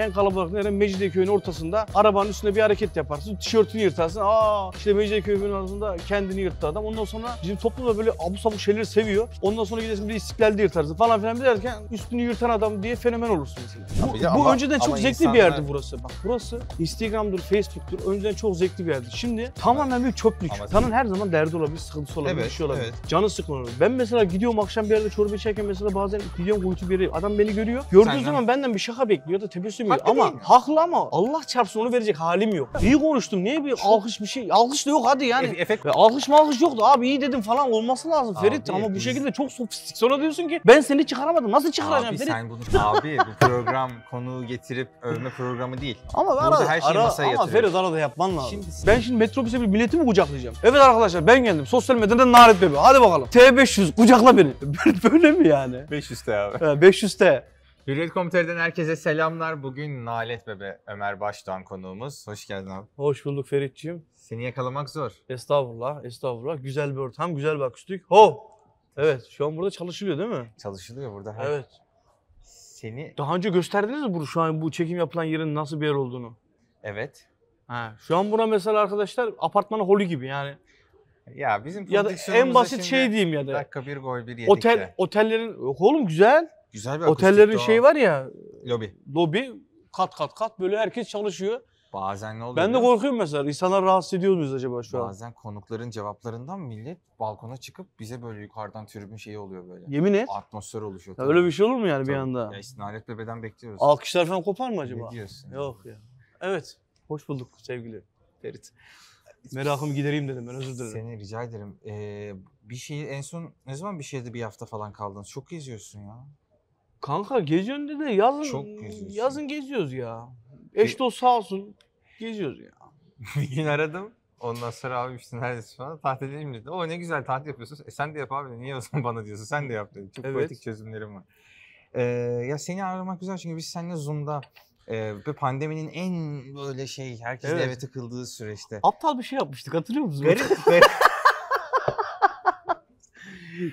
En kalabalık nere? Mecidiyeköy'ün ortasında arabanın üstüne bir hareket yaparsın. Tişörtünü yırtarsın. Aa işte Mecidiyeköy'ün ortasında kendini yırttı adam. Ondan sonra bizim toplum da böyle abu sabuk şeyleri seviyor. Ondan sonra gidersin bir de istiklalde yırtarsın falan filan derken üstünü yırtan adam diye fenomen olursun mesela. Tabii bu, ama, bu önceden çok zevkli insanlar... bir yerdi burası. Bak burası Instagram'dır, Facebook'tur. Önceden çok zevkli bir yerdi. Şimdi tamamen bir çöplük. Ama Tanın her zaman derdi olabilir, sıkıntısı olabilir, evet, bir şey olabilir. Evet. Canı sıkılır. Ben mesela gidiyorum akşam bir yerde çorba içerken mesela bazen gidiyorum kuytu bir yere. Adam beni görüyor. Gördüğü Sen zaman benden bir şaka bekliyor da tebessüm vermiyor Haklı ama değil. haklı ama Allah çarpsın onu verecek halim yok. İyi konuştum. Niye bir alkış bir şey? Alkış da yok hadi yani. E, efekt. Ya, e, alkış malkış yoktu abi iyi dedim falan olması lazım abi, Ferit ama bu şekilde çok sofistik. Sonra diyorsun ki ben seni çıkaramadım. Nasıl çıkaracağım abi, Ferit? Sen bunu abi bu program konuğu getirip övme programı değil. Ama Burada arada, her şeyi ara, masaya ama Ferit arada yapman lazım. Şimdi, ben şimdi metrobüse bir bileti mi kucaklayacağım? Evet arkadaşlar ben geldim. Sosyal medyada nalet bebe. Hadi bakalım. T500 kucakla beni. Böyle mi yani? 500 T abi. 500 T. Hürriyet Komiteli'den herkese selamlar. Bugün Nalet Bebe Ömer Başdoğan konuğumuz. Hoş geldin abi. Hoş bulduk Ferit'ciğim. Seni yakalamak zor. Estağfurullah, estağfurullah. Güzel bir ortam, güzel bir akustik. Ho! Evet, şu an burada çalışılıyor değil mi? Çalışılıyor burada. Her... Evet. Seni... Daha önce gösterdiniz mi bu, şu an bu çekim yapılan yerin nasıl bir yer olduğunu? Evet. Ha, şu an buna mesela arkadaşlar apartmanı holi gibi yani. Ya bizim ya da en basit şey diyeyim ya da. Dakika bir gol bir yedik Otel, de. Otellerin, oğlum güzel. Güzel bir Otellerin akustik, şeyi var ya. Lobi. Lobi kat kat kat böyle herkes çalışıyor. Bazen ne oluyor? Ben de biliyor korkuyorum mesela. İnsanlar rahatsız ediyor muyuz acaba şu musun? an? Bazen konukların cevaplarından millet balkona çıkıp bize böyle yukarıdan tribün şeyi oluyor böyle. Yemin et. Atmosfer oluşuyor. Ya öyle bir şey olur mu yani bir anda? Ya işte Nalet Bebe'den bekliyoruz. Alkışlar falan kopar mı acaba? Ne diyorsun? Yok ya. Evet. Hoş bulduk sevgili Ferit. Merakımı gidereyim dedim ben özür dilerim. Seni rica ederim. Ee, bir şey en son ne zaman bir şeyde bir hafta falan kaldınız? Çok geziyorsun ya. Kanka Geceönü'nde de yazın Çok yazın geziyoruz ya. Eş dost sağ olsun geziyoruz ya. bir gün aradım. Ondan sonra abi işte neredesin falan. Tatil edeyim dedi. O ne güzel tatil yapıyorsun. E sen de yap abi. Niye o zaman bana diyorsun? Sen de yap dedi. Çok Evet. politik çözümlerim var. Ee, ya seni aramak güzel çünkü biz seninle Zoom'da e, bu pandeminin en böyle şey herkesin Evet. eve tıkıldığı süreçte. Aptal bir şey yapmıştık hatırlıyor musun? Garip, garip,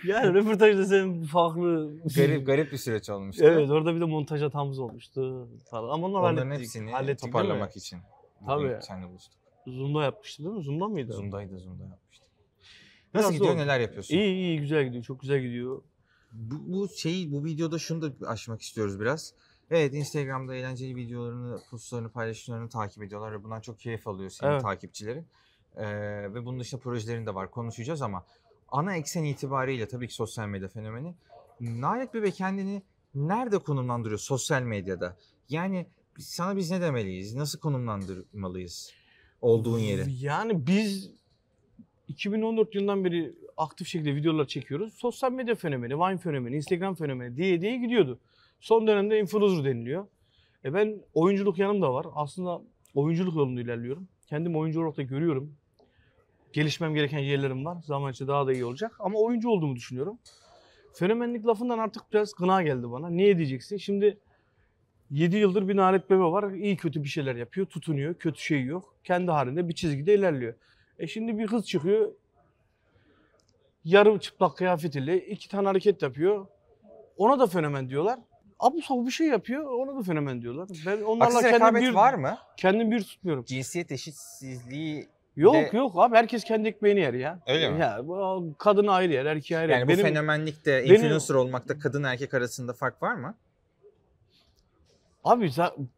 yani röportajda senin farklı... Şey. Garip garip bir süreç olmuştu. Evet orada bir de montaj hatamız olmuştu falan. Ama onları Onların hallettik. hepsini hallettik, toparlamak için. Tabii. Seninle buluştuk. Zoom'da yapmıştı değil mi? Zoom'da mıydı? Zoom'daydı, Zoom'da yapmıştı. Nasıl gidiyor, oldu. neler yapıyorsun? İyi iyi güzel gidiyor, çok güzel gidiyor. Bu, bu şeyi, bu videoda şunu da aşmak istiyoruz biraz. Evet Instagram'da eğlenceli videolarını, postlarını, paylaşımlarını takip ediyorlar ve bundan çok keyif alıyor senin Evet. takipçilerin. Ee, ve bunun dışında projelerin de var konuşacağız ama ana eksen itibariyle tabii ki sosyal medya fenomeni Nalet Bebe kendini nerede konumlandırıyor sosyal medyada? Yani sana biz ne demeliyiz? Nasıl konumlandırmalıyız olduğun yeri? Yani biz 2014 yılından beri aktif şekilde videolar çekiyoruz. Sosyal medya fenomeni, Vine fenomeni, Instagram fenomeni diye diye gidiyordu. Son dönemde influencer deniliyor. E ben oyunculuk yanımda var. Aslında oyunculuk yolunda ilerliyorum. Kendimi oyuncu olarak da görüyorum gelişmem gereken yerlerim var. Zaman içinde daha da iyi olacak. Ama oyuncu olduğumu düşünüyorum. Fenomenlik lafından artık biraz gına geldi bana. Niye diyeceksin? Şimdi 7 yıldır bir Nalet Bebe var. İyi kötü bir şeyler yapıyor. Tutunuyor. Kötü şey yok. Kendi halinde bir çizgide ilerliyor. E şimdi bir kız çıkıyor. Yarım çıplak kıyafetiyle iki tane hareket yapıyor. Ona da fenomen diyorlar. Abu sabı bir şey yapıyor. Ona da fenomen diyorlar. Ben onlarla Haksız kendim rekabet bir var mı? kendim bir tutmuyorum. Cinsiyet eşitsizliği Yok de, yok abi herkes kendi ekmeğini yer ya. Öyle mi? Ya, kadın ayrı yer, erkek ayrı yer. Yani benim, bu fenomenlikte, benim, influencer olmakta kadın erkek arasında fark var mı? Abi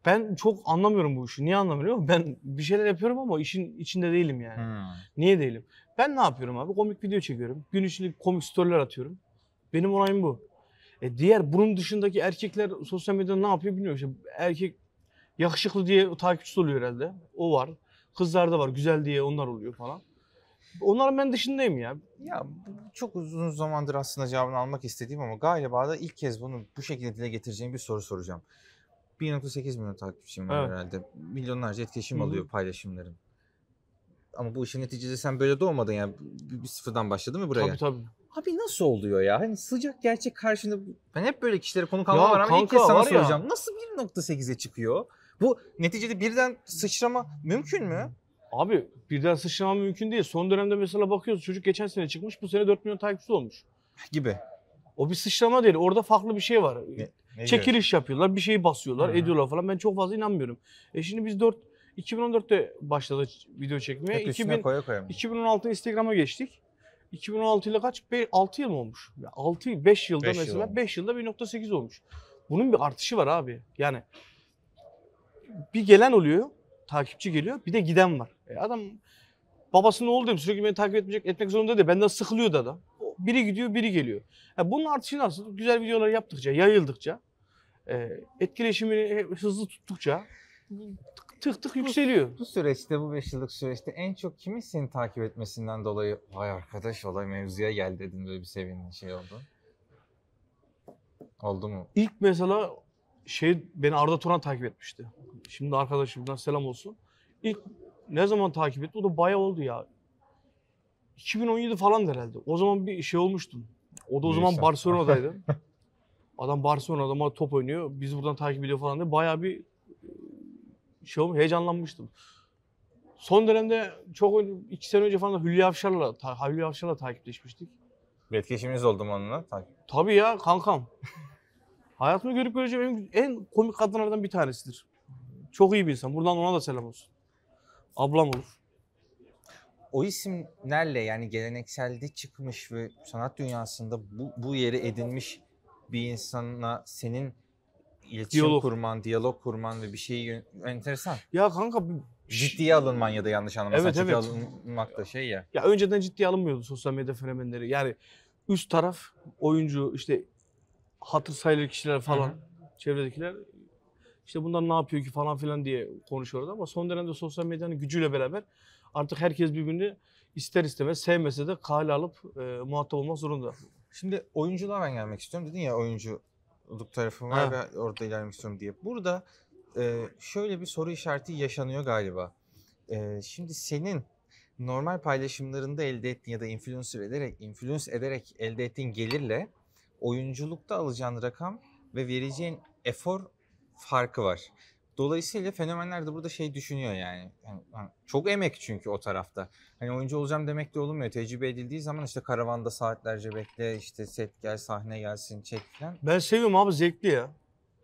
ben çok anlamıyorum bu işi. Niye anlamıyorum? Ben bir şeyler yapıyorum ama işin içinde değilim yani. Hmm. Niye değilim? Ben ne yapıyorum abi? Komik video çekiyorum. Gün içinde komik storyler atıyorum. Benim olayım bu. E diğer bunun dışındaki erkekler sosyal medyada ne yapıyor bilmiyorum. İşte erkek yakışıklı diye takipçisi oluyor herhalde. O var. Kızlarda var güzel diye onlar oluyor falan. Onların ben dışındayım ya. Ya çok uzun zamandır aslında cevabını almak istediğim ama galiba da ilk kez bunu bu şekilde dile getireceğim bir soru soracağım. 1.8 milyon takipçim var evet. herhalde. Milyonlarca etkileşim Hı-hı. alıyor paylaşımların. Ama bu işin neticede sen böyle doğmadın yani. Bir sıfırdan başladın mı buraya? Tabii tabii. Abi nasıl oluyor ya? Hani sıcak gerçek karşında ben hep böyle kişilere konu kalmam var ama ilk kez sana soracağım. Ya. Nasıl 1.8'e çıkıyor? Bu neticede birden sıçrama mümkün mü? Abi birden sıçrama mümkün değil. Son dönemde mesela bakıyoruz çocuk geçen sene çıkmış bu sene 4 milyon takipçisi olmuş. Gibi. O bir sıçrama değil. Orada farklı bir şey var. Ne, ne Çekiliş diyor? yapıyorlar, bir şeyi basıyorlar, Hı-hı. ediyorlar falan. Ben çok fazla inanmıyorum. E şimdi biz 4 2014'te başladı video çekmeye. Hep 2000, koya koya 2016 Instagram'a geçtik. 2016 ile kaç? 6 yıl mı olmuş? 6 5 yılda beş mesela yıl 5 yılda 1.8 olmuş. Bunun bir artışı var abi. Yani bir gelen oluyor, takipçi geliyor, bir de giden var. E adam babasının ne oldu sürekli beni takip etmeyecek, etmek zorunda değil. Benden sıkılıyor da da Biri gidiyor, biri geliyor. Yani e, bunun artışı nasıl? Güzel videolar yaptıkça, yayıldıkça, e, etkileşimini hızlı tuttukça tık tık yükseliyor. Bu, bu süreçte, bu 5 yıllık süreçte en çok kimin seni takip etmesinden dolayı vay arkadaş olay mevzuya geldi dedin böyle bir sevindin şey oldu? Oldu mu? İlk mesela şey beni Arda Turan takip etmişti. Şimdi arkadaşımdan selam olsun. İlk ne zaman takip etti? O da bayağı oldu ya. 2017 falan herhalde. O zaman bir şey olmuştum. O da o zaman Neyse. Barcelona'daydı. Adam Barcelona'da ama top oynuyor. Biz buradan takip ediyor falan diye bayağı bir e, şey olmuş, heyecanlanmıştım. Son dönemde çok iki sene önce falan da Hülya Avşar'la, Hülya Avşar'la takipleşmiştik. Bir etkileşiminiz oldu mu onunla? Takip. Tabii ya kankam. Hayatımda görüp göreceğim en, en komik kadınlardan bir tanesidir. Çok iyi bir insan. Buradan ona da selam olsun. Ablam olur. O isimlerle yani gelenekselde çıkmış ve sanat dünyasında bu, bu yeri edinmiş bir insana senin iletişim diyalog. kurman, diyalog kurman ve bir şeyi enteresan. Ya kanka ciddiye alınman ya da yanlış anlamasan evet, ciddiye evet. alınmak da şey ya. Ya önceden ciddiye alınmıyordu sosyal medya fenomenleri. Yani üst taraf oyuncu işte hatır sayılır kişiler falan Hı -hı. çevredekiler işte bunlar ne yapıyor ki falan filan diye konuşuyordu ama son dönemde sosyal medyanın gücüyle beraber artık herkes birbirini ister istemez sevmese de kale alıp e, muhatap olmak zorunda. Şimdi oyunculara ben gelmek istiyorum. Dedin ya oyunculuk tarafım var ve orada ilerlemek istiyorum diye. Burada e, şöyle bir soru işareti yaşanıyor galiba. E, şimdi senin normal paylaşımlarında elde ettiğin ya da influencer ederek influence ederek elde ettiğin gelirle oyunculukta alacağın rakam ve vereceğin efor farkı var. Dolayısıyla fenomenler de burada şey düşünüyor yani. yani. Hani, çok emek çünkü o tarafta. Hani oyuncu olacağım demek de olmuyor. Tecrübe edildiği zaman işte karavanda saatlerce bekle, işte set gel, sahne gelsin, çek falan. Ben seviyorum abi zevkli ya.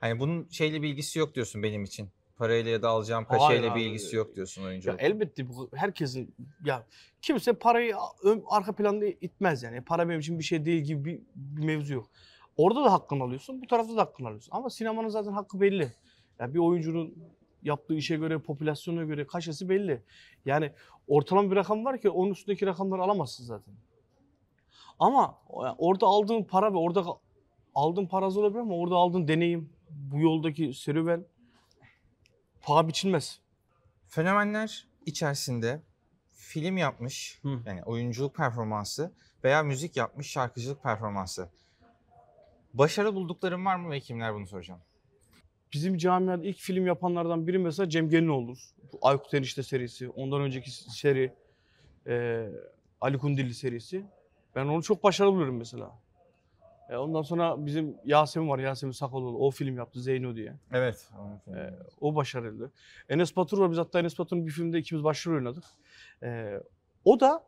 Hani bunun şeyle bir ilgisi yok diyorsun benim için parayla ya da alacağım kaşeyle bir ilgisi yok diyorsun oyuncu. Elbette bu herkesin ya kimse parayı ön, arka planda itmez yani. Para benim için bir şey değil gibi bir, bir mevzu yok. Orada da hakkını alıyorsun, bu tarafta da hakkını alıyorsun. Ama sinemanın zaten hakkı belli. Yani bir oyuncunun yaptığı işe göre, popülasyona göre kaşesi belli. Yani ortalama bir rakam var ki onun üstündeki rakamları alamazsın zaten. Ama orada aldığın para ve orada aldığın para az olabilir ama orada aldığın deneyim, bu yoldaki serüven, paha biçilmez. Fenomenler içerisinde film yapmış, Hı. yani oyunculuk performansı veya müzik yapmış şarkıcılık performansı. Başarı buldukların var mı ve kimler bunu soracağım. Bizim camiada ilk film yapanlardan biri mesela Cem olur. Bu Aykut Enişte serisi, ondan önceki seri, e, Ali Kundilli serisi. Ben onu çok başarılı buluyorum mesela. E, ondan sonra bizim Yasemin var. Yasemin Sakaloğlu. O film yaptı Zeyno diye. Evet. E, o başarılı. Enes Batur var. Biz hatta Enes Batur'un bir filmde ikimiz başrol oynadık. E, o da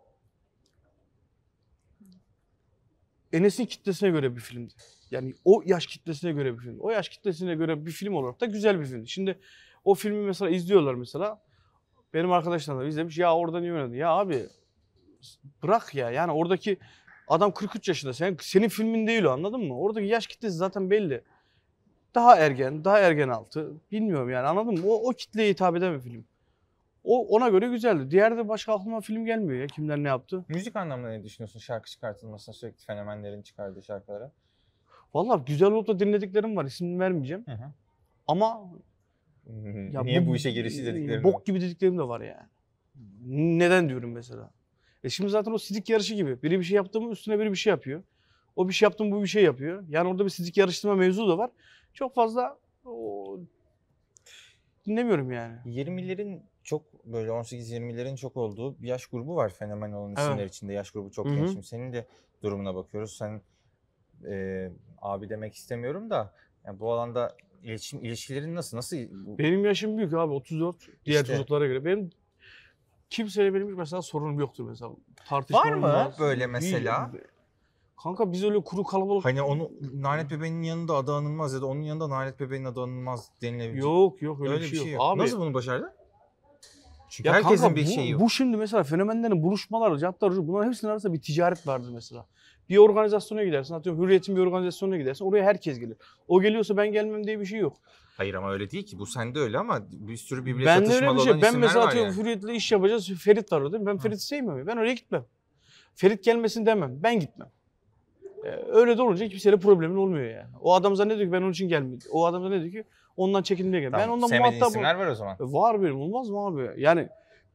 Enes'in kitlesine göre bir filmdi. Yani o yaş kitlesine göre bir film. O yaş kitlesine göre bir film olarak da güzel bir film. Şimdi o filmi mesela izliyorlar mesela. Benim arkadaşlarım da izlemiş. Ya orada niye oynadın? Ya abi bırak ya. Yani oradaki Adam 43 yaşında. Sen, senin filmin değil o anladın mı? Oradaki yaş kitlesi zaten belli. Daha ergen, daha ergen altı. Bilmiyorum yani anladın mı? O, o kitleye hitap eden bir film. O ona göre güzeldi. Diğer de başka aklıma film gelmiyor ya. Kimler ne yaptı? Müzik anlamında ne düşünüyorsun şarkı çıkartılmasına sürekli fenomenlerin çıkardığı şarkılara? Vallahi güzel olup da dinlediklerim var. İsim vermeyeceğim. Hı hı. Ama hmm, ya Niye bu, bu işe girişi dediklerim Bok gibi dediklerim de var yani. Neden diyorum mesela. E şimdi zaten o sidik yarışı gibi. Biri bir şey yaptı mı üstüne biri bir şey yapıyor. O bir şey yaptı mı bu bir şey yapıyor. Yani orada bir sidik yarıştırma mevzu da var. Çok fazla o, dinlemiyorum yani. 20'lerin çok böyle 18-20'lerin çok olduğu bir yaş grubu var fenomen olan isimler evet. içinde. Yaş grubu çok hı genç. Şimdi senin de durumuna bakıyoruz. Sen e, abi demek istemiyorum da yani bu alanda iletişim ilişkilerin nasıl? Nasıl? Benim yaşım büyük abi 34 diğer işte, çocuklara göre. Benim Kimseyle benim mesela sorunum yoktur mesela. tartışmam Var mı olmaz. böyle mesela? Kanka biz öyle kuru kalabalık... Hani onu Nalet Bebe'nin yanında adı anılmaz ya da onun yanında Nalet Bebe'nin adı anılmaz denilebilir. Yok yok öyle, öyle bir şey, şey yok. Abi, Nasıl bunu başardın? Çünkü ya herkesin kanka, bir bu, şeyi yok. Bu şimdi mesela fenomenlerin buluşmaları, caddeler, bunların hepsinin arasında bir ticaret vardır mesela. Bir organizasyona gidersin, atıyorum Hürriyet'in bir organizasyonuna gidersin, oraya herkes gelir. O geliyorsa ben gelmem diye bir şey yok. Hayır ama öyle değil ki. Bu sende öyle ama bir sürü birbirine ben satışmalı öyle bir şey. olan Ben mesela atıyorum yani. Hürriyet'le iş yapacağız. Ferit var değil Ben Ferit'i sevmiyorum. Ben oraya gitmem. Ferit gelmesin demem. Ben gitmem. Ee, öyle de olunca kimseyle problemin olmuyor yani. O adam zannediyor ki ben onun için gelmedim. O adam zannediyor ki Ondan çekinmeye gerek. Tamam, ben ondan sevmediğin muhatap isimler var o zaman. E, var benim olmaz mı abi? Yani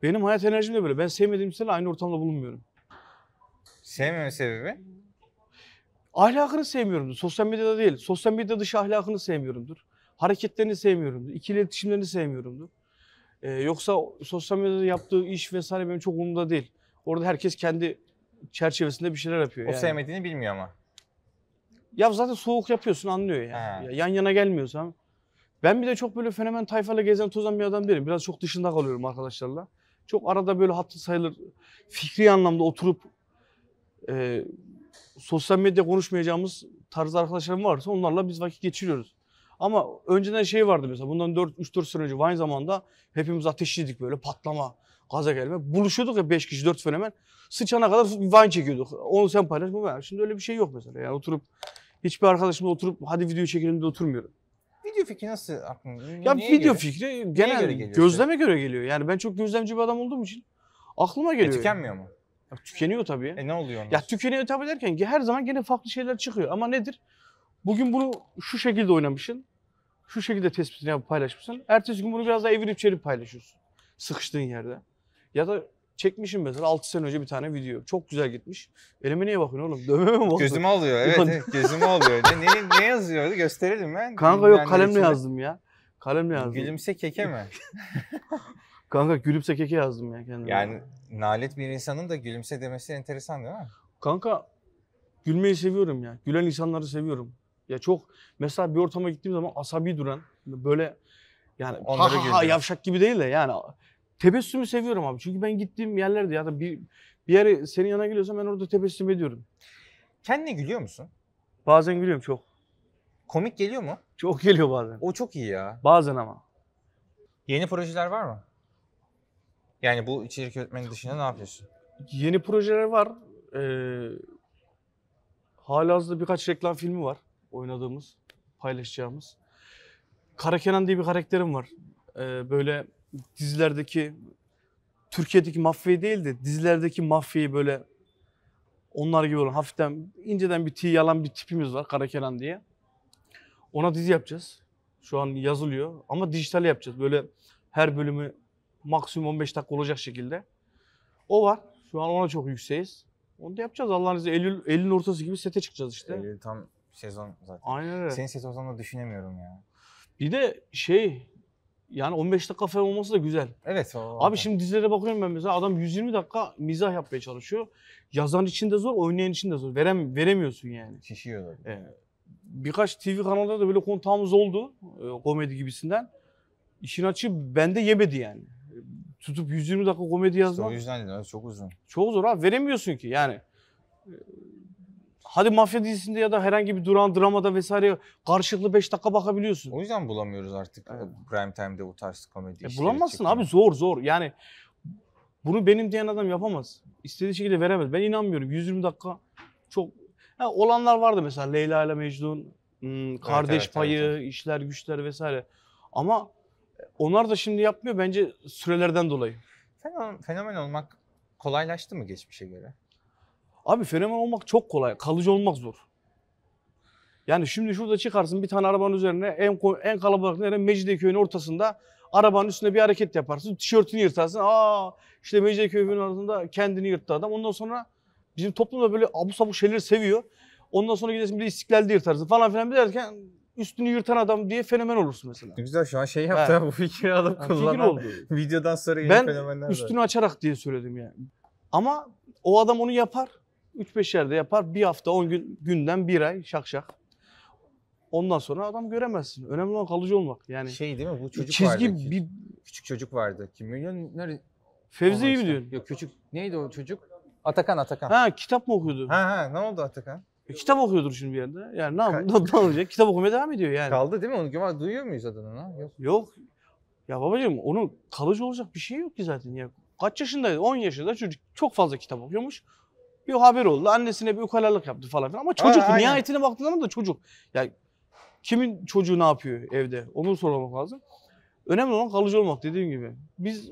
benim hayat enerjim de böyle. Ben sevmediğim isimlerle aynı ortamda bulunmuyorum. Sevmeme sebebi? Ahlakını sevmiyorumdur. Sosyal medyada değil. Sosyal medya dışı ahlakını sevmiyorumdur. Hareketlerini sevmiyorumdur. İkili iletişimlerini sevmiyorumdur. Ee, yoksa sosyal medyada yaptığı iş vesaire benim çok umurumda değil. Orada herkes kendi çerçevesinde bir şeyler yapıyor. O yani. sevmediğini bilmiyor ama. Ya zaten soğuk yapıyorsun anlıyor yani. He. Ya, yan yana gelmiyorsan ben bir de çok böyle fenomen tayfayla gezen tozan bir adam değilim. Biraz çok dışında kalıyorum arkadaşlarla. Çok arada böyle hattı sayılır fikri anlamda oturup e, sosyal medya konuşmayacağımız tarz arkadaşlarım varsa onlarla biz vakit geçiriyoruz. Ama önceden şey vardı mesela bundan 3-4 sene önce aynı zamanda hepimiz ateşliydik böyle patlama, gaza gelme. Buluşuyorduk ya 5 kişi 4 fenomen. Sıçana kadar vine çekiyorduk. Onu sen paylaş, bu ben. Şimdi öyle bir şey yok mesela. Yani oturup hiçbir arkadaşımla oturup hadi video çekelim de oturmuyorum video fikri nasıl aklına? Ya Neye video göre? fikri genel göre gözleme göre geliyor. Yani ben çok gözlemci bir adam olduğum için aklıma e, geliyor. E, tükenmiyor mu? Ya, tükeniyor tabii. E ne oluyor? Ya tükeniyor tabii derken her zaman gene farklı şeyler çıkıyor. Ama nedir? Bugün bunu şu şekilde oynamışsın. Şu şekilde tespitini yapıp paylaşmışsın. Ertesi gün bunu biraz daha evirip çevirip paylaşıyorsun. Sıkıştığın yerde. Ya da Çekmişim mesela 6 sene önce bir tane video. Çok güzel gitmiş. Elime niye bakıyorsun oğlum? Dövmeme mi bakıyorsun? Gözüme alıyor evet. Yani... evet gözüme alıyor. Ne, ne, ne yazıyordu gösterelim ben. Kanka yok kalemle içine... yazdım ya. Kalemle yazdım. Gülümse keke mi? Kanka gülümse keke yazdım ya kendime. Yani nalet bir insanın da gülümse demesi enteresan değil mi? Kanka gülmeyi seviyorum ya. Gülen insanları seviyorum. Ya çok mesela bir ortama gittiğim zaman asabi duran böyle yani Onları ha, ha, ha yavşak gibi değil de yani Tebessümü seviyorum abi. Çünkü ben gittiğim yerlerde ya da bir, bir yere senin yanına geliyorsam ben orada tebessüm ediyorum. Kendine gülüyor musun? Bazen gülüyorum çok. Komik geliyor mu? Çok geliyor bazen. O çok iyi ya. Bazen ama. Yeni projeler var mı? Yani bu içerik öğretmeni dışında ne yapıyorsun? Yeni projeler var. Ee, halihazırda birkaç reklam filmi var oynadığımız, paylaşacağımız. Kara Kenan diye bir karakterim var. Ee, böyle dizilerdeki Türkiye'deki mafyayı değil de dizilerdeki mafyayı böyle onlar gibi olan hafiften inceden bir tiy yalan bir tipimiz var Kara Karakelan diye. Ona dizi yapacağız. Şu an yazılıyor ama dijital yapacağız. Böyle her bölümü maksimum 15 dakika olacak şekilde. O var. Şu an ona çok yükseğiz. Onu da yapacağız Allah'ın izniyle. Eylül, Eylül'ün ortası gibi sete çıkacağız işte. Eylül tam sezon zaten. Aynen öyle. Senin sezonunu düşünemiyorum ya. Bir de şey yani 15 dakika falan olması da güzel. Evet. O, Abi şimdi dizilere bakıyorum ben mesela adam 120 dakika mizah yapmaya çalışıyor. Yazan için de zor, oynayan için de zor. Verem, veremiyorsun yani. Şişiyor da. Ee, birkaç TV kanalında da böyle kontağımız oldu e, komedi gibisinden. İşin açığı bende yemedi yani. Tutup 120 dakika komedi yazmak. İşte o yüzden dedim, çok uzun. Çok zor abi veremiyorsun ki yani. E, Hadi mafya dizisinde ya da herhangi bir duran dramada vesaire karşılıklı 5 dakika bakabiliyorsun. O yüzden bulamıyoruz artık evet. prime time'de bu tarz komedi e, Bulamazsın çekim. abi zor zor. Yani bunu benim diyen adam yapamaz. İstediği şekilde veremez. Ben inanmıyorum. 120 dakika çok... Ha, olanlar vardı mesela Leyla ile Mecnun, hmm, Kardeş evet, evet, Payı, evet, evet. işler güçler vesaire. Ama onlar da şimdi yapmıyor bence sürelerden dolayı. Fenomen, fenomen olmak kolaylaştı mı geçmişe göre? Abi fenomen olmak çok kolay. Kalıcı olmak zor. Yani şimdi şurada çıkarsın bir tane arabanın üzerine en, en kalabalık nere Mecidiyeköy'ün ortasında arabanın üstüne bir hareket yaparsın. Tişörtünü yırtarsın. Aa işte Mecidiyeköy'ün ortasında kendini yırttı adam. Ondan sonra bizim toplumda böyle abuk sabuk şeyler seviyor. Ondan sonra gidersin bir de istiklalde yırtarsın falan filan bir derken üstünü yırtan adam diye fenomen olursun mesela. Güzel şu an şey yaptı ha. bu fikri alıp kullanan. Fikir oldu. Videodan sonra yeni ben fenomenler Ben üstünü var. açarak diye söyledim yani. Ama o adam onu yapar. 3-5 yerde yapar. Bir hafta 10 gün günden bir ay şak şak. Ondan sonra adam göremezsin. Önemli olan kalıcı olmak. Yani şey değil mi? Bu çocuk çizgi vardı. Bir... Küçük çocuk vardı. Kim milyoner? Fevzi mi diyorsun? Yok küçük. Neydi o çocuk? Atakan Atakan. Ha kitap mı okuyordu? Ha ha ne oldu Atakan? E, kitap okuyordur şimdi bir yerde. Yani ne, ne, ne olacak? Kitap okumaya devam ediyor yani. Kaldı değil mi? Onu duyuyor muyuz adını? Yok. Yok. Ya babacığım onun kalıcı olacak bir şey yok ki zaten. Ya kaç yaşındaydı? 10 yaşında çocuk çok fazla kitap okuyormuş bir haber oldu. Annesine bir ukalalık yaptı falan filan. Ama çocuk Aa, nihayetine baktığın zaman da çocuk. Yani kimin çocuğu ne yapıyor evde? Onu sormak lazım. Önemli olan kalıcı olmak dediğim gibi. Biz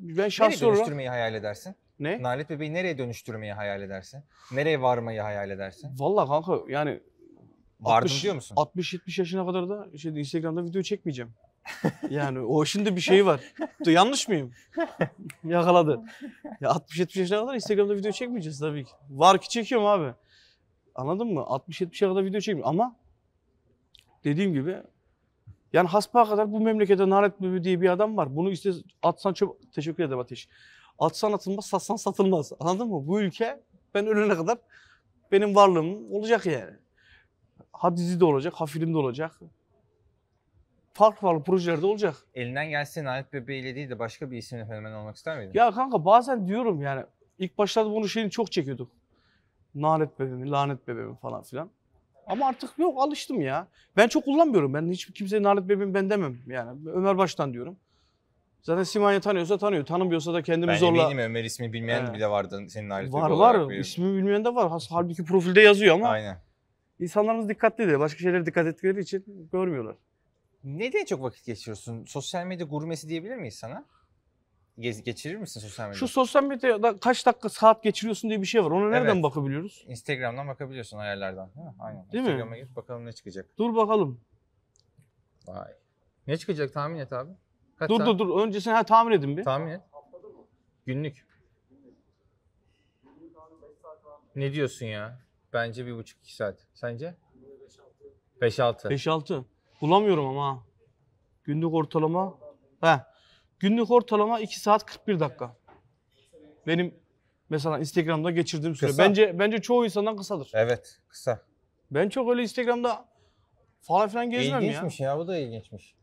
ben şahsi Nereye olarak dönüştürmeyi hayal edersin? ne? Nalet bebeği nereye dönüştürmeyi hayal edersin? Nereye varmayı hayal edersin? Vallahi kanka yani Vardım 60 diyor musun? 60-70 yaşına kadar da şey, Instagram'da video çekmeyeceğim. Yani o şimdi bir şey var. Yanlış mıyım? Yakaladı. Ya 60-70 yaşına kadar Instagram'da video çekmeyeceğiz tabii ki. Var ki çekiyorum abi. Anladın mı? 60-70'e 70 kadar video çekmiyorum ama dediğim gibi yani haspa kadar bu memlekette naret Bebe diye bir adam var. Bunu işte atsan çöp... Teşekkür ederim Ateş. Atsan atılmaz, satsan satılmaz. Anladın mı? Bu ülke ben ölene kadar benim varlığım olacak yani. Ha dizi de olacak, ha film de olacak farklı farklı projelerde olacak. Elinden gelse Nahit Bebeği'yle değil de başka bir isimle fenomen olmak ister miydin? Ya kanka bazen diyorum yani ilk başlarda bunu şeyini çok çekiyorduk. Lanet bebeği, lanet bebeği falan filan. Ama artık yok alıştım ya. Ben çok kullanmıyorum. Ben hiç kimseye lanet bebeğim ben demem yani. Ömer Baş'tan diyorum. Zaten Simanya tanıyorsa tanıyor. Tanımıyorsa da kendimiz ben zorla... Ben eminim Ömer ismi bilmeyen He. bile vardı senin alet Var var. İsmi bilmeyen de var. Halbuki profilde yazıyor ama. Aynen. İnsanlarımız dikkatli de başka şeylere dikkat ettikleri için görmüyorlar. Neden çok vakit geçiriyorsun? Sosyal medya gurmesi diyebilir miyiz sana? Gez, geçirir misin sosyal medyada? Şu sosyal medyada kaç dakika saat geçiriyorsun diye bir şey var. Ona nereden Evet. bakabiliyoruz? Instagram'dan bakabiliyorsun ayarlardan. Değil mi? Aynen. Değil mi? Instagram'a gir bakalım ne çıkacak. Dur bakalım. Vay. Ne çıkacak tahmin et abi. Kaç Dur saat- dur dur. Önce sen ha, tahmin edin bir. Tahmin et. Günlük. Ne diyorsun ya? Bence bir buçuk iki saat. Sence? 5-6. 5-6. Bulamıyorum ama. Günlük ortalama. He. Günlük ortalama 2 saat 41 dakika. Benim mesela Instagram'da geçirdiğim süre. Kısa. Bence bence çoğu insandan kısadır. Evet kısa. Ben çok öyle Instagram'da falan filan gezmem ya. İlginçmiş ya. bu da ilginçmiş.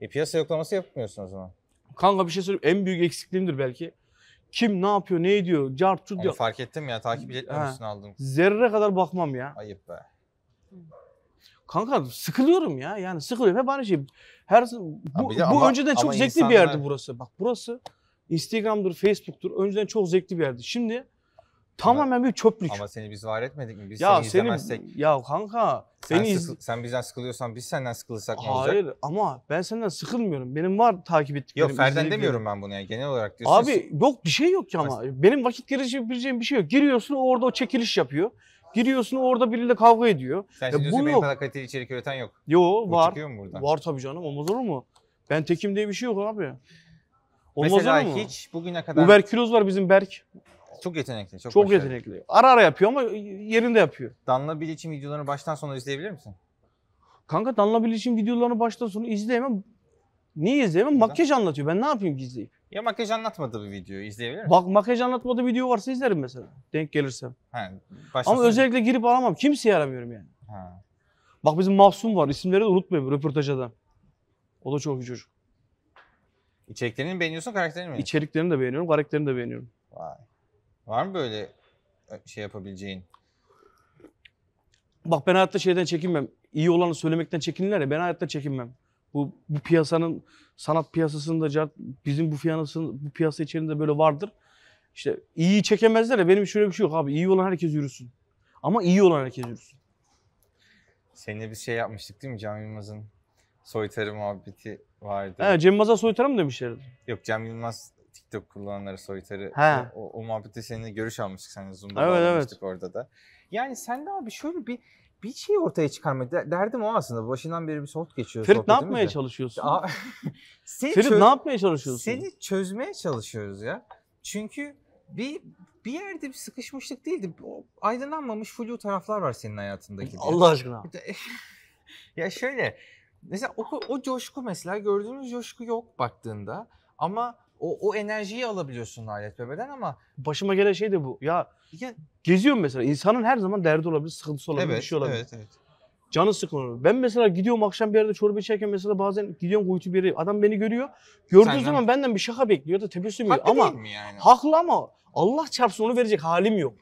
E piyasa yoklaması yapmıyorsun o zaman. Kanka bir şey söyleyeyim. En büyük eksikliğimdir belki. Kim ne yapıyor, ne ediyor, cart curt Onu fark ettim ya takip etmemişsin aldım. Zerre kadar bakmam ya. Ayıp be. Kanka sıkılıyorum ya. Yani sıkılıyorum. Hep aynı şey. Her bu, bu ama, önceden ama çok zevkli bir yerdi burası. Bak burası Instagram'dır, Facebook'tur. Önceden çok zevkli bir yerdi. Şimdi tamamen bir çöplük. Ama seni biz var etmedik mi? Biz ya seni, seni izlemezsek. Ya kanka sen, seni sıkı, sen bizden sıkılıyorsan biz senden sıkılırsak Hayır, ne olacak? Hayır ama ben senden sıkılmıyorum. Benim var takip ettiklerim. Yok Ferden demiyorum ben bunu ya genel olarak diyorsun. Abi yok bir şey yok ki ama. Benim vakit geçirebileceğim bir şey yok. Giriyorsun orada o çekiliş yapıyor. Giriyorsun orada biriyle kavga ediyor. Sen şimdi diyorsun yok. kadar kaliteli içerik üreten yok. Yo var. çıkıyor mu buradan? Var tabii canım olmaz olur mu? Ben tekim diye bir şey yok abi. Olmaz Mesela olur mu? hiç bugüne kadar Uberküloz var bizim Berk. çok yetenekli. Çok, Çok, yetenekli. Ara ara yapıyor ama yerinde yapıyor. Danla Bilic'in videolarını baştan sona izleyebilir misin? Kanka Danla Bilic'in videolarını baştan sona izleyemem. Niye izleyemem? Makyaj anlatıyor. Ben ne yapayım ki izleyip? Ya makyaj anlatmadı bir videoyu izleyebilir miyim? Bak makyaj anlatmadı video varsa izlerim mesela. Denk gelirsem. He, Ama özellikle girip aramam. Kimseyi aramıyorum yani. Ha. Bak bizim Mahsun var. İsimleri de unutmayayım röportaj O da çok iyi çocuk. İçeriklerini mi beğeniyorsun, karakterini mi? İçeriklerini de beğeniyorum, karakterini de beğeniyorum. Vay. Var mı böyle e, şey yapabileceğin? Bak ben hayatta şeyden çekinmem. İyi olanı söylemekten çekinirler ya. Ben hayatta çekinmem. Bu, bu piyasanın sanat piyasasında bizim bu piyasanın bu piyasa içerisinde böyle vardır. İşte iyi çekemezler ya benim şöyle bir şey yok abi. iyi olan herkes yürüsün. Ama iyi olan herkes yürüsün. Seninle bir şey yapmıştık değil mi Cem Yılmaz'ın soytarı muhabbeti vardı. He, Cem Yılmaz'a soytarı mı demişlerdi? Yok Cem Yılmaz TikTok kullananlara soytarı. He. O, o muhabbette seninle görüş almıştık seninle Zoom'da evet, almıştık evet. orada da. Yani sen de abi şöyle bir bir şey ortaya çıkarmak. Derdim o aslında. Başından beri bir soğut geçiyor. Ferit ne yapmaya çalışıyorsun? Ya, seni Ferit ne yapmaya çalışıyorsun? Seni çözmeye çalışıyoruz ya. Çünkü bir bir yerde bir sıkışmışlık değildi. O aydınlanmamış flu taraflar var senin hayatındaki. Allah aşkına. ya şöyle mesela o, o coşku mesela gördüğümüz coşku yok baktığında ama o, o enerjiyi alabiliyorsun alet bebeden ama başıma gelen şey de bu. Ya ya geziyorum mesela. İnsanın her zaman derdi olabilir, sıkıntısı olabilir, evet, bir şey olabilir. Evet, evet. Canı sıkılıyor Ben mesela gidiyorum akşam bir yerde çorba içerken mesela bazen gidiyorum kuytu bir yere. Adam beni görüyor. Gördüğü Senden... zaman benden bir şaka bekliyor da tebessüm ediyor. Ama yani? haklı ama Allah çarpsın onu verecek halim yok.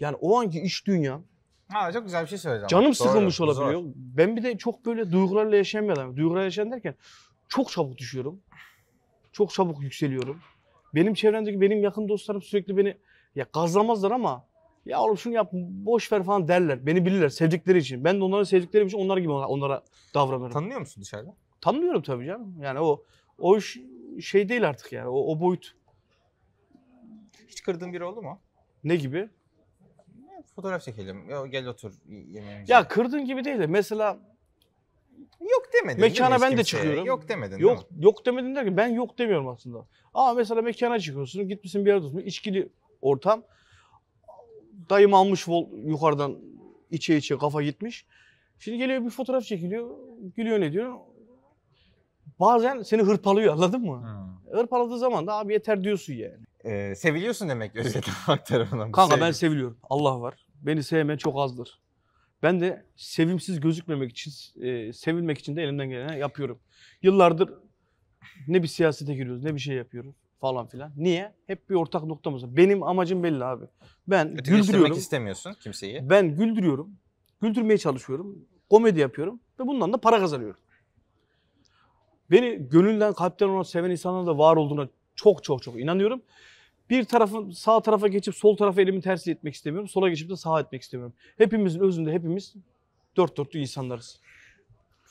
Yani o anki iş dünya. Ha çok güzel bir şey söyledim Canım Doğru, sıkılmış olabiliyor. Zor. Ben bir de çok böyle duygularla yaşayan bir adamım. Duygularla yaşayan derken çok çabuk düşüyorum. Çok çabuk yükseliyorum. Benim çevremdeki benim yakın dostlarım sürekli beni ya gazlamazlar ama ya oğlum şunu yap boş ver falan derler. Beni bilirler sevdikleri için. Ben de onları sevdikleri için onlar gibi onlara, davranırım. Tanıyor musun dışarıda? Tanımıyorum tabii canım. Yani o o iş, şey değil artık yani. O, o boyut. Hiç kırdığın biri oldu mu? Ne gibi? Fotoğraf çekelim. Ya gel otur yemeğimize. Ya kırdığın gibi değil de mesela Yok demedin. Mekana ben de çıkıyorum. Yok demedin. Yok yok demedin derken ben yok demiyorum aslında. Ama mesela mekana çıkıyorsun, gitmişsin bir yerde tutmuş, içkili ortam. Dayım almış vol yukarıdan içe içe kafa gitmiş. Şimdi geliyor bir fotoğraf çekiliyor, gülüyor ne diyor. Bazen seni hırpalıyor anladın mı? Hmm. Hırpaladığı zaman da abi yeter diyorsun yani. Ee, seviliyorsun demek özetle bak tarafından. Kanka sevgi. ben seviliyorum. Allah var. Beni sevmeyen çok azdır. Ben de sevimsiz gözükmemek için, e, sevilmek için de elimden geleni yapıyorum. Yıllardır ne bir siyasete giriyoruz, ne bir şey yapıyoruz falan filan. Niye? Hep bir ortak noktamız var. Benim amacım belli abi. Ben güldürüyorum. istemiyorsun kimseyi. Ben güldürüyorum. Güldürmeye çalışıyorum. Komedi yapıyorum ve bundan da para kazanıyorum. Beni gönülden, kalpten ona seven insanların da var olduğuna çok çok çok inanıyorum. Bir tarafın sağ tarafa geçip sol tarafa elimi ters etmek istemiyorum. Sola geçip de sağa etmek istemiyorum. Hepimizin özünde hepimiz dört dörtlü insanlarız.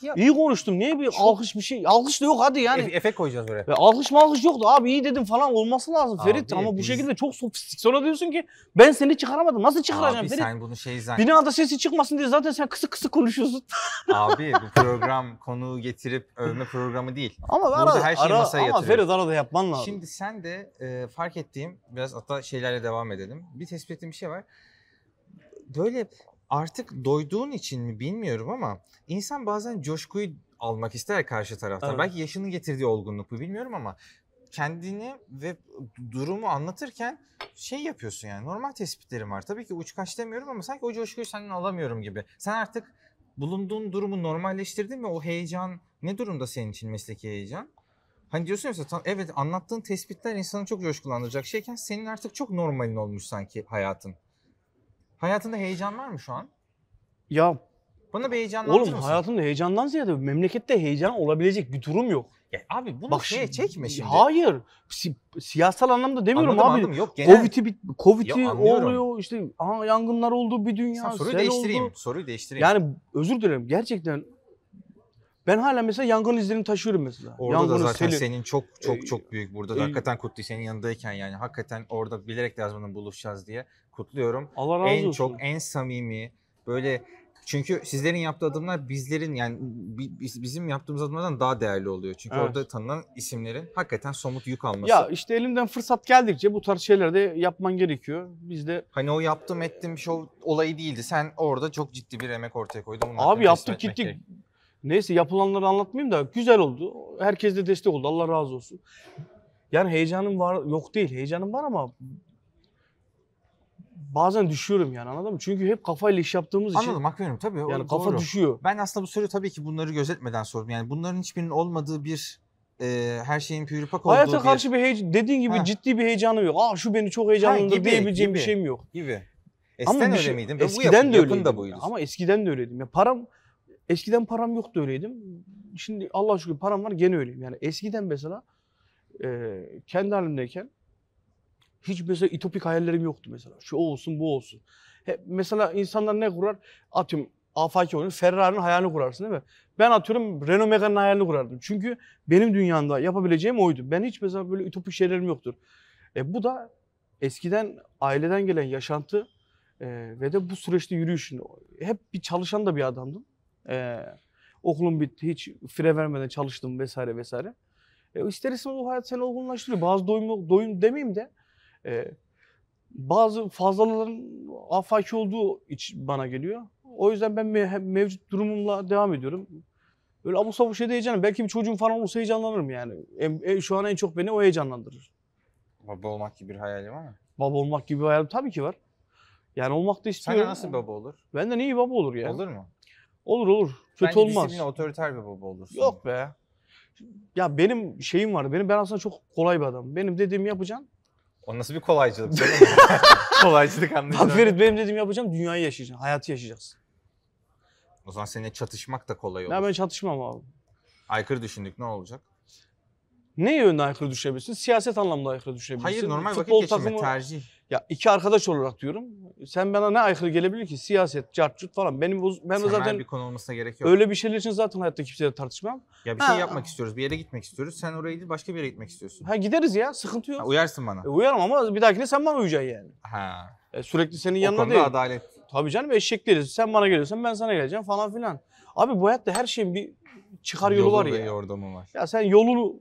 Yok. İyi konuştum. Niye bir Çok... alkış bir şey? Alkış da yok hadi yani. E efekt koyacağız buraya. Ve alkış malkış yoktu. Abi iyi dedim falan olması lazım abi, Ferit. Ama biz... bu şekilde çok sofistik. Sonra diyorsun ki ben seni çıkaramadım. Nasıl çıkaracağım abi, Ferit? sen bunu şey zannet. Binada sesi çıkmasın diye zaten sen kısık kısık konuşuyorsun. abi bu program konuğu getirip övme programı değil. Ama Burada arada, her şeyi ara, masaya ama Ama Ferit arada yapman lazım. Şimdi sen de e, fark ettiğim biraz hatta şeylerle devam edelim. Bir tespit ettiğim bir şey var. Böyle artık doyduğun için mi bilmiyorum ama insan bazen coşkuyu almak ister karşı taraftan. Evet. Belki yaşının getirdiği olgunluk bu bilmiyorum ama kendini ve durumu anlatırken şey yapıyorsun yani normal tespitlerim var. Tabii ki uçkaç demiyorum ama sanki o coşkuyu senden alamıyorum gibi. Sen artık bulunduğun durumu normalleştirdin mi? O heyecan ne durumda senin için mesleki heyecan? Hani diyorsun ya tam, evet anlattığın tespitler insanı çok coşkulandıracak şeyken senin artık çok normalin olmuş sanki hayatın. Hayatında heyecan var mı şu an? Ya bana bir heyecanlı Oğlum mısın? hayatımda heyecandan ziyade memlekette heyecan olabilecek bir durum yok. Ya abi bunu Bak, şeye çekme şimdi. Hayır. Si- siyasal anlamda demiyorum anladım, abi. Anladım. Yok genel. Covid'i Covid'i oluyor işte aha, yangınlar oldu bir dünya. Sen soruyu değiştireyim. Oldu. Soruyu değiştireyim. Yani özür dilerim gerçekten ben hala mesela yangın izlerini taşıyorum mesela. Orada Yangını, da zaten seli. senin çok çok ee, çok büyük burada. Da, e- hakikaten Kutlu senin yanındayken yani hakikaten orada bilerek de yazmanın buluşacağız diye kutluyorum. Allah razı en çok en samimi böyle çünkü sizlerin yaptığı adımlar bizlerin yani bizim yaptığımız adımlardan daha değerli oluyor. Çünkü evet. orada tanınan isimlerin hakikaten somut yük alması. Ya işte elimden fırsat geldikçe bu tarz şeyler de yapman gerekiyor. Biz de Hani o yaptım ettim şov şey, olayı değildi. Sen orada çok ciddi bir emek ortaya koydun. Bunun Abi yaptık gittik. Neyse yapılanları anlatmayayım da güzel oldu. Herkes de destek oldu. Allah razı olsun. Yani heyecanım var yok değil. Heyecanım var ama bazen düşüyorum yani anladın mı? Çünkü hep kafayla iş yaptığımız için. Anladım hak veriyorum tabii. Yani kafa doğru. düşüyor. Ben aslında bu soruyu tabii ki bunları gözetmeden sordum. Yani bunların hiçbirinin olmadığı bir e, her şeyin pürüpak olduğu Hayata bir... karşı bir heyecan, dediğin gibi ha. ciddi bir heyecanım yok. Aa şu beni çok heyecanlandırdı diyebileceğim gibi, bir şeyim yok. Gibi. Eskiden ama öyle şey, miydim? Eskiden bu yapın, de öyleydim. Ama eskiden de öyleydim. Ya param eskiden param yoktu öyleydim. Şimdi Allah şükür param var gene öyleyim. Yani eskiden mesela e, kendi halimdeyken hiç mesela ütopik hayallerim yoktu mesela. Şu olsun bu olsun. He, mesela insanlar ne kurar? Atıyorum afaki oyunu Ferrari'nin hayalini kurarsın değil mi? Ben atıyorum Renault Megane'ın hayalini kurardım. Çünkü benim dünyamda yapabileceğim oydu. Ben hiç mesela böyle ütopik şeylerim yoktur. E, bu da eskiden aileden gelen yaşantı e, ve de bu süreçte yürüyüşün. Hep bir çalışan da bir adamdım. E, okulum bitti, hiç fire vermeden çalıştım vesaire vesaire. E, ister istemez o hayat seni olgunlaştırıyor. Bazı doyum, doyum demeyeyim de e, bazı fazlaların afaki olduğu bana geliyor. O yüzden ben me- mevcut durumumla devam ediyorum. Böyle abuk sabuk şey diyeceğim Belki bir çocuğum falan olsa heyecanlanırım yani. En, en, şu an en çok beni o heyecanlandırır. Baba olmak gibi bir hayali var mı? Baba olmak gibi bir hayalim tabii ki var. Yani olmak da istiyorum. de nasıl baba olur? ben de iyi baba olur yani. Olur mu? Olur olur. Kötü Bence olmaz. disiplinli, otoriter bir baba olursun. Yok be. Ya benim şeyim var. Benim ben aslında çok kolay bir adam. Benim dediğimi yapacaksın. O nasıl bir kolaycılık? kolaycılık anlayacağım. Bak benim dediğimi yapacağım. Dünyayı yaşayacaksın. Hayatı yaşayacaksın. O zaman seninle çatışmak da kolay olur. Ya ben çatışmam abi. Aykırı düşündük ne olacak? Ne yönde aykırı düşebilirsin? Siyaset anlamda aykırı düşebilirsin. Hayır normal vakit geçirme tercih. Ya iki arkadaş olarak diyorum. Sen bana ne aykırı gelebilir ki? Siyaset, cartçut falan. Benim bu, ben Temel zaten bir konu olmasına gerek yok. öyle bir şeyler için zaten hayatta kimseyle tartışmam. Ya bir şey yapmak istiyoruz. Bir yere gitmek istiyoruz. Sen oraya değil başka bir yere gitmek istiyorsun. Ha gideriz ya sıkıntı yok. Ha, uyarsın bana. E, uyarım ama bir dahakine sen bana uyacaksın yani. Ha. E, sürekli senin O yanına konuda değil. adalet. Tabii canım eşek Sen bana geliyorsan ben sana geleceğim falan filan. Abi bu hayatta her şeyin bir çıkar yolu, var ve ya. yordamı var. Ya sen yolunu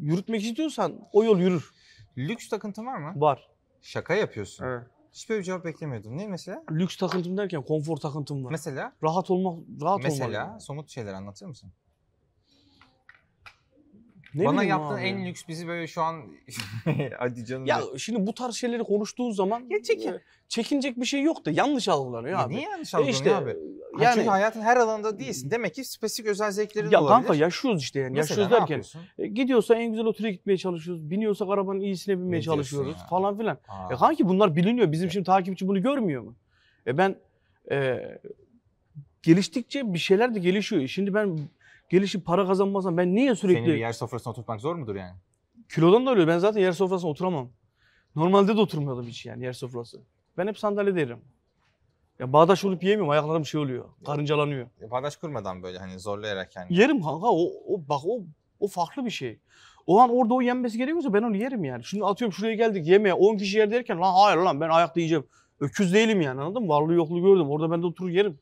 yürütmek istiyorsan o yol yürür. Lüks takıntın var mı? Var. Şaka yapıyorsun. Evet. böyle bir cevap beklemiyordum. Ne mesela? Lüks takıntım derken konfor takıntım var. Mesela? Rahat olmak, rahat olmak. Mesela olmalı. somut şeyler anlatır mısın? Ne Bana yaptığın abi. en lüks bizi böyle şu an hadi canım. Ya şimdi bu tarz şeyleri konuştuğun zaman ya çekin. E, çekinecek bir şey yok da yanlış algılanıyor e, abi. Niye yanlış e, algılanıyor e işte, abi? Yani, çünkü hayatın her alanında değilsin. Demek ki spesifik özel zevklerin ya olabilir. Ya kanka yaşıyoruz işte yani. Mesela, yaşıyoruz derken. gidiyorsa en güzel otele gitmeye çalışıyoruz. Biniyorsak arabanın iyisine binmeye ne çalışıyoruz ya? falan filan. Aa. E kanki bunlar biliniyor. Bizim şimdi takipçi bunu görmüyor mu? E ben e, geliştikçe bir şeyler de gelişiyor. Şimdi ben gelişip para kazanmasam ben niye sürekli... senin bir yer sofrasına oturmak zor mudur yani? Kilodan da öyle. Ben zaten yer sofrasına oturamam. Normalde de oturmuyordum hiç yani yer sofrası. Ben hep sandalyede yerim. Ya bağdaş olup yiyemiyorum. Ayaklarım şey oluyor. Karıncalanıyor. Ya bağdaş kurmadan böyle hani zorlayarak yani. Yerim kanka. O, o, bak o, o farklı bir şey. O an orada o yenmesi gerekiyorsa ben onu yerim yani. Şimdi atıyorum şuraya geldik yemeğe 10 kişi yer derken lan hayır lan ben ayakta yiyeceğim. Öküz değilim yani anladın mı? Varlığı yokluğu gördüm. Orada ben de oturur yerim.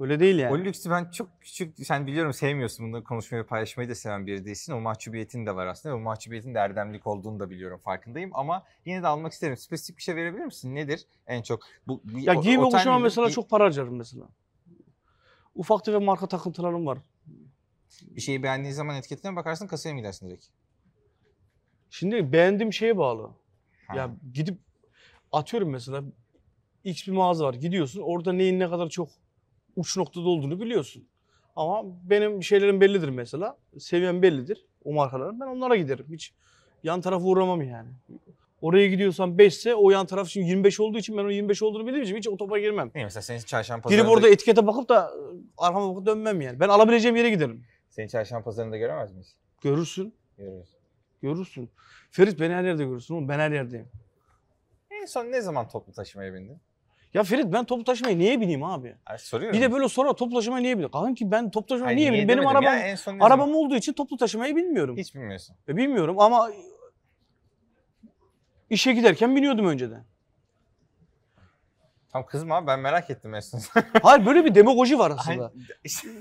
Öyle değil yani. O lüksü ben çok küçük, sen biliyorum sevmiyorsun bunları konuşmayı paylaşmayı da seven biri değilsin. O mahcubiyetin de var aslında. O mahcubiyetin de erdemlik olduğunu da biliyorum farkındayım. Ama yine de almak isterim. Spesifik bir şey verebilir misin? Nedir en çok? Bu, ya giyim giyime mesela giy... çok para harcarım mesela. Ufak ve marka takıntılarım var. Bir şeyi beğendiğin zaman etiketine bakarsın kasaya mı gidersin direkt? Şimdi beğendiğim şeye bağlı. Ha. Ya gidip atıyorum mesela X bir mağaza var. Gidiyorsun orada neyin ne kadar çok uç noktada olduğunu biliyorsun. Ama benim şeylerim bellidir mesela. Seviyem bellidir o markaların. Ben onlara giderim. Hiç yan tarafa uğramam yani. Oraya gidiyorsan 5 ise o yan taraf şimdi 25 olduğu için ben onun 25 olduğunu bildiğim için hiç o topa girmem. İyi mesela senin çarşamba pazarında... Girip orada etikete bakıp da e, arkama bakıp dönmem yani. Ben alabileceğim yere giderim. Seni çarşamba pazarında göremez miyiz? Görürsün. Görürüz. Görürsün. Ferit beni her yerde görürsün oğlum. Ben her yerdeyim. En son ne zaman toplu taşımaya bindin? Ya Ferit ben toplu taşımaya niye bineyim abi? Ay, soruyorum. Bir de böyle sonra toplu taşımaya niye bineyim? Kanki ben toplu taşımaya Ay, niye bineyim? Benim arabam, ya, arabam olduğu için toplu taşımayı bilmiyorum. Hiç bilmiyorsun. E, bilmiyorum ama işe giderken biniyordum önceden. Tam kızma abi, ben merak ettim aslında. Hayır böyle bir demagoji var aslında.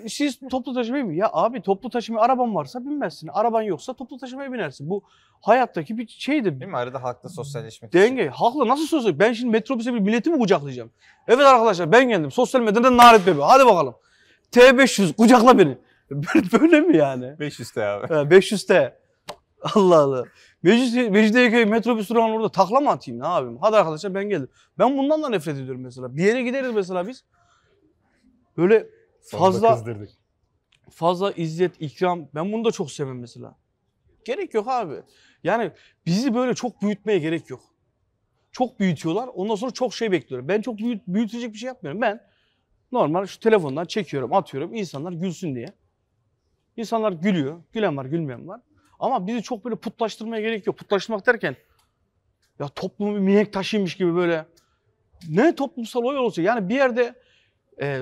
Siz toplu taşımayı mı? Ya abi toplu taşıma araban varsa binmezsin. Araban yoksa toplu taşımaya binersin. Bu hayattaki bir şeydir. Değil mi? Arada halkla sosyalleşmek Denge. Için. Halkla nasıl sosyal? Ben şimdi metrobüse bir milleti mi kucaklayacağım? Evet arkadaşlar ben geldim. Sosyal medyada naret bebe. Hadi bakalım. T500 kucakla beni. böyle mi yani? 500 T abi. 500 T. Allah Allah. Mecidiye, Mecidiyeköy metrobüs durağının orada takla mı atayım ne abim? Hadi arkadaşlar ben geldim. Ben bundan da nefret ediyorum mesela. Bir yere gideriz mesela biz. Böyle fazla fazla izzet, ikram. Ben bunu da çok sevmem mesela. Gerek yok abi. Yani bizi böyle çok büyütmeye gerek yok. Çok büyütüyorlar. Ondan sonra çok şey bekliyorum. Ben çok büyüt, büyütecek bir şey yapmıyorum. Ben normal şu telefondan çekiyorum, atıyorum. insanlar gülsün diye. İnsanlar gülüyor. Gülen var, gülmeyen var. Ama bizi çok böyle putlaştırmaya gerek yok. Putlaştırmak derken ya toplumu bir mihenk taşıymış gibi böyle. Ne toplumsal oy olsa yani bir yerde e,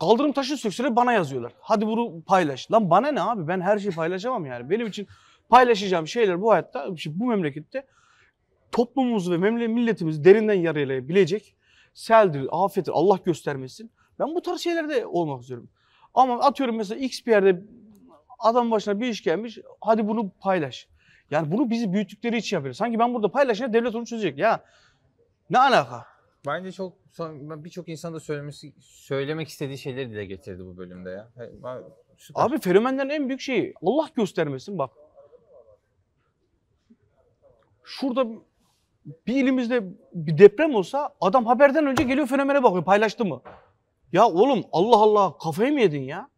kaldırım taşı sökseler bana yazıyorlar. Hadi bunu paylaş. Lan bana ne abi ben her şeyi paylaşamam yani. Benim için paylaşacağım şeyler bu hayatta, bu memlekette toplumumuzu ve memle milletimizi derinden yarayabilecek seldir, afettir, Allah göstermesin. Ben bu tarz şeylerde olmak istiyorum. Ama atıyorum mesela X bir yerde Adam başına bir iş gelmiş. Hadi bunu paylaş. Yani bunu bizi büyüttükleri için yapıyor. Sanki ben burada paylaşınca devlet onu çözecek. Ya ne alaka? Bence çok birçok insan da söylemesi söylemek istediği şeyleri dile getirdi bu bölümde ya. Süper. Abi fenomenlerin en büyük şeyi Allah göstermesin bak. Şurada bir ilimizde bir deprem olsa adam haberden önce geliyor fenomene bakıyor paylaştı mı? Ya oğlum Allah Allah kafayı mı yedin ya?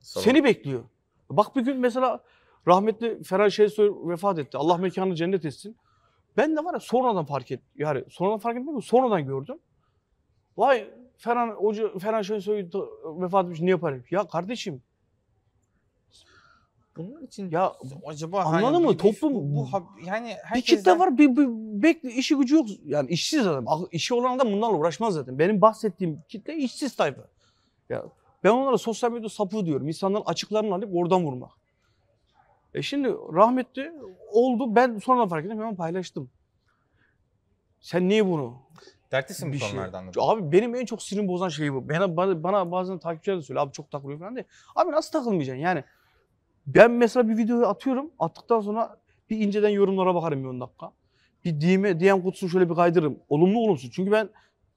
Salak. Seni bekliyor. Bak bir gün mesela rahmetli Ferhan Şensoy vefat etti. Allah mekanı cennet etsin. Ben de var ya sonradan fark et yani sonradan fark etmedim sonradan gördüm. Vay Ferhan Hoca Ferhan Şensoy vefat etmiş ne yaparım? Ya kardeşim bunun için ya acaba hani anladın hani, mı bir, toplum bu, bu yani herkesten... bir kitle var bir, bir bekle işi gücü yok yani işsiz adam işi olan da bunlarla uğraşmaz zaten benim bahsettiğim kitle işsiz tayfa ya ben onlara sosyal medya sapığı diyorum. İnsanların açıklarını alıp oradan vurmak. E şimdi rahmetli oldu. Ben sonradan fark ettim. Hemen paylaştım. Sen niye bunu? Dertlisin bir bu şey- konulardan. Şey. Abi benim en çok sinirim bozan şey bu. Bana, bana, bazen takipçiler de söylüyor. Abi çok takılıyor falan diye. Abi nasıl takılmayacaksın yani? Ben mesela bir videoyu atıyorum. Attıktan sonra bir inceden yorumlara bakarım bir 10 dakika. Bir DM, DM kutusunu şöyle bir kaydırırım. Olumlu olumsuz. Çünkü ben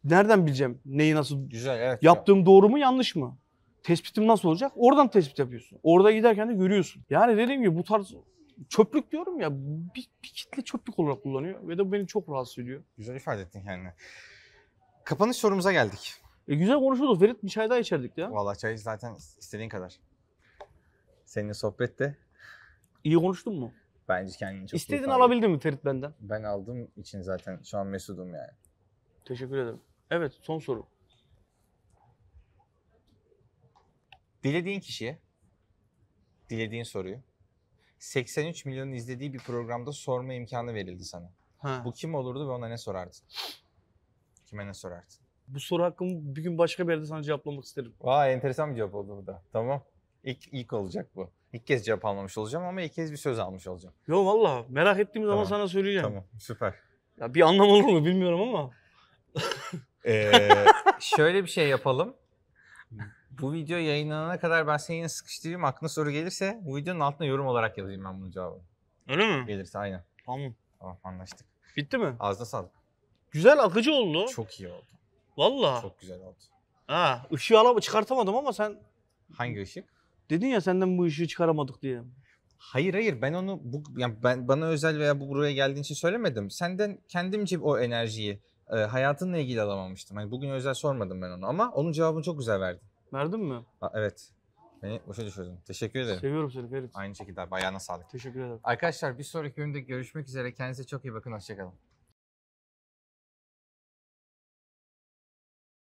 nereden bileceğim neyi nasıl Güzel, evet, yaptığım ya. doğru mu yanlış mı? Tespitim nasıl olacak? Oradan tespit yapıyorsun. Orada giderken de görüyorsun. Yani dediğim gibi bu tarz çöplük diyorum ya bir, bir kitle çöplük olarak kullanıyor ve de bu beni çok rahatsız ediyor. Güzel ifade ettin kendini. Kapanış sorumuza geldik. E güzel konuşuyorduk. Ferit bir çay daha içerdik ya. Vallahi çay zaten istediğin kadar. Seninle sohbet de İyi konuştun mu? bence kendini çok iyi İstediğini ifade alabildin mi Ferit benden? Ben aldım için zaten şu an mesudum yani. Teşekkür ederim. Evet son soru. Dilediğin kişiye, dilediğin soruyu 83 milyonun izlediği bir programda sorma imkanı verildi sana. Ha. Bu kim olurdu ve ona ne sorardın? Kime ne sorardın? Bu soru hakkımı bir gün başka bir yerde sana cevaplamak isterim. Vay enteresan bir cevap oldu bu da. Tamam. İlk, ilk olacak bu. İlk kez cevap almamış olacağım ama ilk kez bir söz almış olacağım. Yo valla merak ettiğim zaman Tamam. sana söyleyeceğim. Tamam süper. Ya bir anlam olur mu bilmiyorum ama. Ee, şöyle bir şey yapalım. Bu video yayınlanana kadar ben seni yine sıkıştırayım. Aklına soru gelirse bu videonun altına yorum olarak yazayım ben bunun cevabını. Öyle mi? Gelirse aynen. Tamam. Tamam anlaştık. Bitti mi? Ağzına sağlık. Güzel akıcı oldu. Çok iyi oldu. Valla. Çok güzel oldu. Ha, ışığı alam çıkartamadım ama sen Hangi ışık? dedin ya senden bu ışığı çıkaramadık diye. Hayır hayır ben onu bu yani ben bana özel veya bu buraya geldiğin için söylemedim. Senden kendimce o enerjiyi e, hayatınla ilgili alamamıştım. Hani bugün özel sormadım ben onu ama onun cevabını çok güzel verdin. Verdin mi? Aa, evet. Beni boşa düşürdün. Teşekkür ederim. Seviyorum seni Ferit. Aynı şekilde abi. Ayağına sağlık. Teşekkür ederim. Arkadaşlar bir sonraki bölümde görüşmek üzere. Kendinize çok iyi bakın. Hoşçakalın.